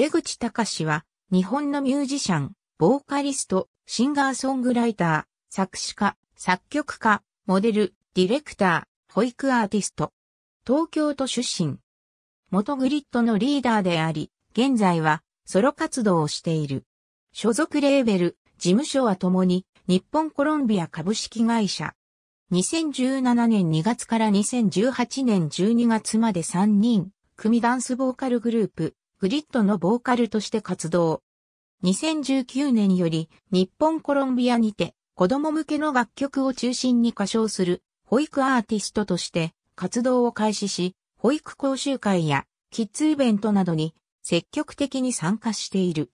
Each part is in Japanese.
出口隆は、日本のミュージシャン、ボーカリスト、シンガーソングライター、作詞家、作曲家、モデル、ディレクター、保育アーティスト。東京都出身。元グリッドのリーダーであり、現在はソロ活動をしている。所属レーベル、事務所はともに日本コロンビア株式会社。2017年2月から2018年12月まで3人、組ダンスボーカルグループ、グリッドのボーカルとして活動。2019年より日本コロンビアにて子供向けの楽曲を中心に歌唱する保育アーティストとして活動を開始し、保育講習会やキッズイベントなどに積極的に参加している。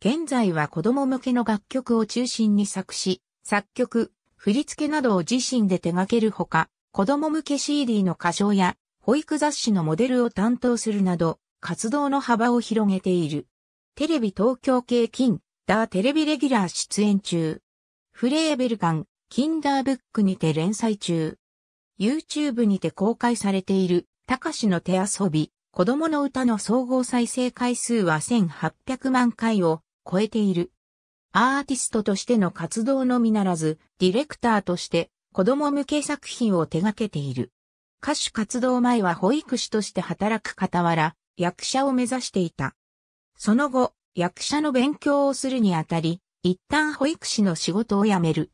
現在は子供向けの楽曲を中心に作詞、作曲、振付などを自身で手掛けるほか、子供向け CD の歌唱や保育雑誌のモデルを担当するなど、活動の幅を広げている。テレビ東京系金、ダーテレビレギュラー出演中。フレーベルガン、キンダーブックにて連載中。YouTube にて公開されている、たかしの手遊び、子供の歌の総合再生回数は1800万回を超えている。アーティストとしての活動のみならず、ディレクターとして子供向け作品を手掛けている。歌手活動前は保育士として働く傍ら、役者を目指していた。その後、役者の勉強をするにあたり、一旦保育士の仕事を辞める。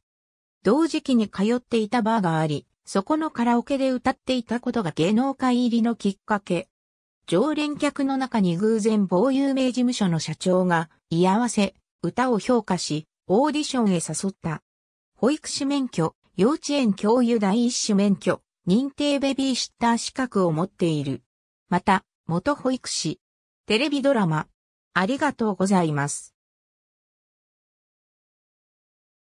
同時期に通っていたバーがあり、そこのカラオケで歌っていたことが芸能界入りのきっかけ。常連客の中に偶然某有名事務所の社長が居合わせ、歌を評価し、オーディションへ誘った。保育士免許、幼稚園教諭第一種免許、認定ベビーシッター資格を持っている。また、元保育士。テレビドラマ。ありがとうございます。